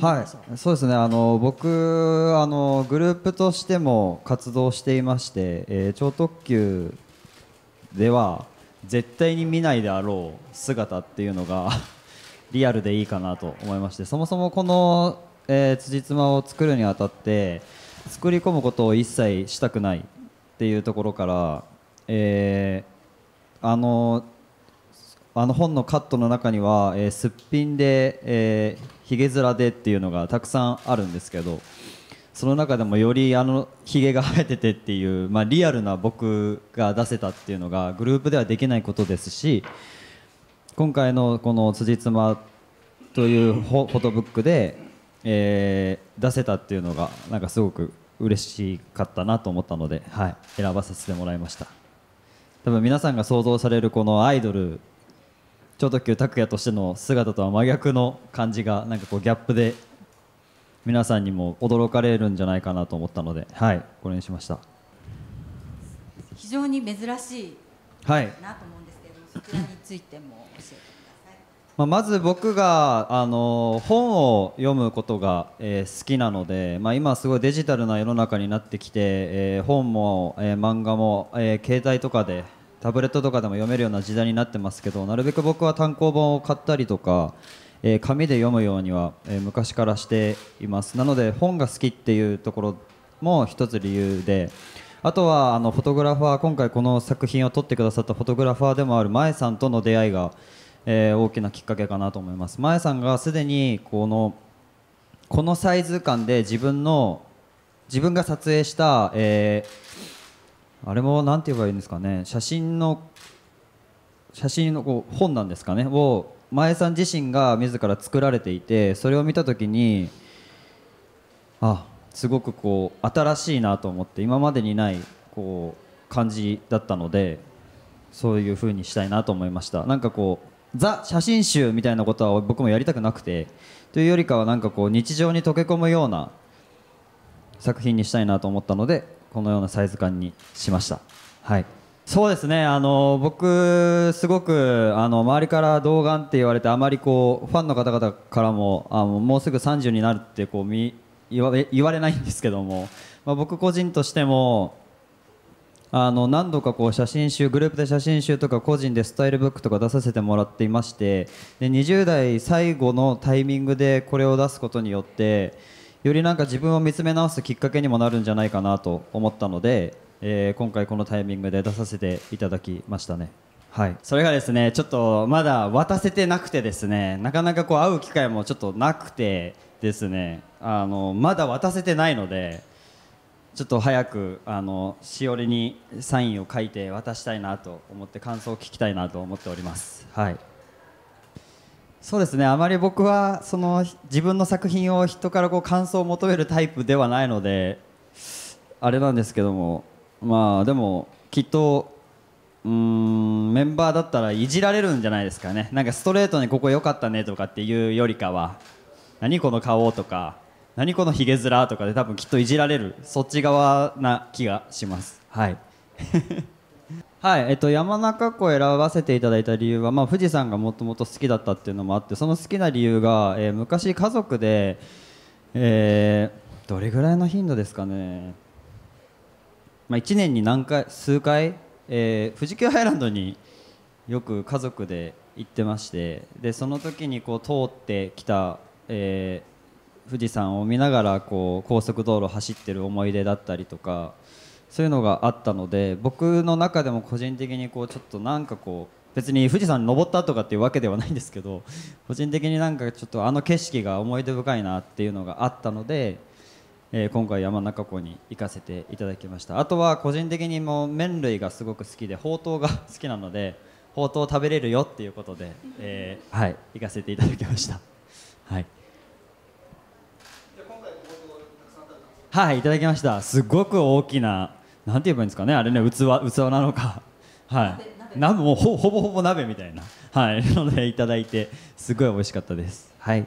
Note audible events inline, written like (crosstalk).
はい、そうですね。あの僕あのグループとしても活動していまして、えー、超特急では絶対に見ないであろう姿っていうのが (laughs) リアルでいいかなと思いまして、そもそもこの、えー、辻褄を作るにあたって。作り込むことを一切したくないっていうところから、えー、あのあの本のカットの中には、えー、すっぴんで、えー、ひげ面でっていうのがたくさんあるんですけどその中でもよりあのひげが生えててっていう、まあ、リアルな僕が出せたっていうのがグループではできないことですし今回のこの「辻褄」というフォトブックでえー、出せたっていうのがなんかすごく嬉しかったなと思ったので、はい、選ばさせてもらいました多分皆さんが想像されるこのアイドル超特急拓也としての姿とは真逆の感じがなんかこうギャップで皆さんにも驚かれるんじゃないかなと思ったので、はい、これにしました非常に珍しいなと思うんですけど、はい、そちらについても教えてくださいまあ、まず僕があの本を読むことが、えー、好きなので、まあ、今すごいデジタルな世の中になってきて、えー、本も、えー、漫画も、え携帯とかでタブレットとかでも読めるような時代になってますけどなるべく僕は単行本を買ったりとか、え紙で読むようには、え昔からしていますなので本が好きっていうところも一つ理由で。あとはあのフォトグラファー今回この作品を撮ってくださったフォトグラファーでもある前さんとの出会いがえー、大きなきっかけかなと思います。前さんがすでにこのこのサイズ感で自分の自分が撮影した、えー、あれもなんて言えばいいんですかね写真の写真のこう本なんですかねを前さん自身が自ら作られていてそれを見た時にあすごくこう新しいなと思って今までにないこう感じだったのでそういうふうにしたいなと思いましたなんかこうザ写真集みたいなことは僕もやりたくなくてというよりかはなんかこう日常に溶け込むような作品にしたいなと思ったのでこのようなサイズ感にしました。はいそうですねあの僕、すごくあの周りから童顔って言われてあまりこうファンの方々からもあのもうすぐ30になるってこう言われないんですけども、まあ、僕個人としてもあの何度かこう写真集グループで写真集とか個人でスタイルブックとか出させてもらっていましてで20代最後のタイミングでこれを出すことによってよりなんか自分を見つめ直すきっかけにもなるんじゃないかなと思ったので、えー、今回このタイミングで出させていただきましたね。はい、それがですねちょっとまだ渡せてなくてですねなかなかこう会う機会もちょっとなくてですねあのまだ渡せてないのでちょっと早くあのしおりにサインを書いて渡したいなと思って感想を聞きたいなと思っております。はいそうですねあまり僕はその自分の作品を人からこう感想を求めるタイプではないのであれなんですけどもまあでもきっとうんメンバーだったらいじられるんじゃないですかねなんかストレートにここ良かったねとかっていうよりかは何この顔とか何このひ面とかで多分きっといじられるそっち側な気がしますはい (laughs) はい、えっと、山中湖を選ばせていただいた理由は、まあ、富士山がもともと好きだったっていうのもあってその好きな理由が、えー、昔家族で、えー、どれぐらいの頻度ですかね、まあ、1年に何回数回、えー、富士急ハイランドによく家族で行ってましてでその時にこう通ってきた、え富士山を見ながらこう高速道路走ってる思い出だったりとかそういうのがあったので僕の中でも個人的にこうちょっとなんかこう別に富士山に登ったとかっていうわけではないんですけど個人的になんかちょっとあの景色が思い出深いなっていうのがあったので、えー、今回山中湖に行かせていただきましたあとは個人的にも麺類がすごく好きでほうとうが好きなのでほうとう食べれるよっていうことで、えー、はい行かせていただきました。はいはいいただきましたすごく大きななんて言えばいいんですかねあれね器器なのかはい鍋もうほぼほぼ鍋みたいなはい (laughs) のでいただいてすごい美味しかったですはい